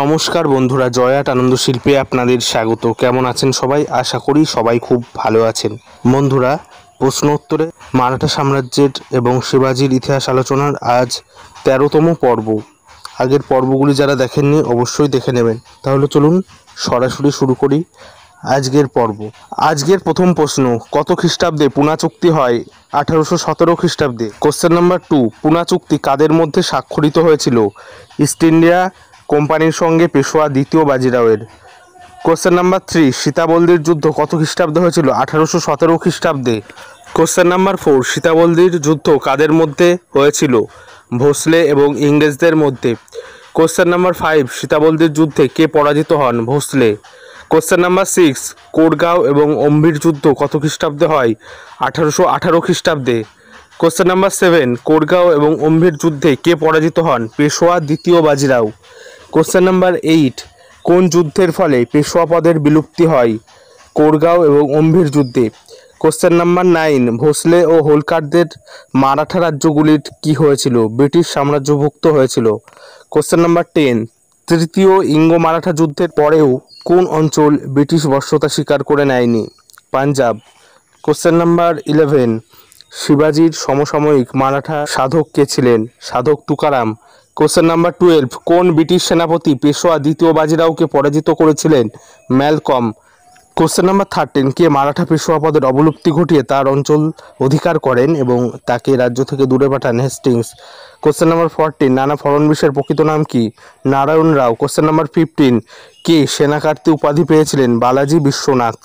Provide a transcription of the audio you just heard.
নমস্কার বন্ধুরা জয়াট আনন্দ শিল্পে আপনাদের স্বাগত কেমন আছেন সবাই আশা করি সবাই খুব ভালো আছেন বন্ধুরা প্রশ্ন উত্তরে মারাঠা সাম্রাজ্যের এবং শিবাজির ইতিহাস আলোচনার আজ তেরোতম পর্ব আগের পর্বগুলি যারা দেখেননি অবশ্যই দেখে নেবেন তাহলে চলুন সরাসরি শুরু করি আজকের পর্ব আজকের প্রথম প্রশ্ন কত খ্রিস্টাব্দে পুনা চুক্তি হয় আঠারোশো সতেরো খ্রিস্টাব্দে কোশ্চেন নাম্বার টু পুনা চুক্তি কাদের মধ্যে স্বাক্ষরিত হয়েছিল ইস্ট ইন্ডিয়া কোম্পানির সঙ্গে পেশোয়া দ্বিতীয় বাজিরাওয়ের কোশ্চেন নাম্বার থ্রি সীতাবলদির যুদ্ধ কত খ্রিস্টাব্দে হয়েছিল আঠারোশো সতেরো খ্রিস্টাব্দে কোশ্চেন নাম্বার ফোর সীতাবলদির যুদ্ধ কাদের মধ্যে হয়েছিল ভোসলে এবং ইংরেজদের মধ্যে কোশ্চেন নাম্বার ফাইভ সীতাবলদির যুদ্ধে কে পরাজিত হন Bhonsle question number six Koregaon এবং অম্বির যুদ্ধ কত খ্রিস্টাব্দে হয় আঠারোশো আঠারো খ্রিস্টাব্দে কোশ্চেন নাম্বার সেভেন কোরগাঁও এবং অম্বির যুদ্ধে কে পরাজিত হন পেশোয়া দ্বিতীয় বাজিরাও কোশ্চেন নাম্বার এইট কোন যুদ্ধের ফলে পেশোয়াপদের বিলুপ্তি হয় কোরগাঁও এবং অম্ভির যুদ্ধে কোশ্চেন নাম্বার নাইন ভোসলে ও হোলকারদের মারাঠা রাজ্যগুলির কি হয়েছিল ব্রিটিশ সাম্রাজ্যভুক্ত হয়েছিল কোশ্চেন নাম্বার টেন তৃতীয় ইঙ্গো মারাঠা যুদ্ধের পরেও কোন অঞ্চল ব্রিটিশ বর্ষতা স্বীকার করে নেয়নি পাঞ্জাব কোশ্চেন নাম্বার ইলেভেন শিবাজির সমসাময়িক মারাঠা সাধক কে ছিলেন সাধক তুকারাম কোশ্চেন নাম্বার টুয়েলভ কোন ব্রিটিশ সেনাপতি পেশোয়া দ্বিতীয় বাজিরাওকে পরাজিত করেছিলেন ম্যালকম কোশ্চেন নাম্বার থার্টিন কে মারাঠা পেশোয়া পদের অবলুপ্তি ঘটিয়ে তার অঞ্চল অধিকার করেন এবং তাকে রাজ্য থেকে দূরে পাঠান Hastings question number fourteen Nana ফড়নবিশের প্রকৃত নাম কি Narayan Rao question number fifteen কে সেনাকার্তি উপাধি পেয়েছিলেন বালাজি বিশ্বনাথ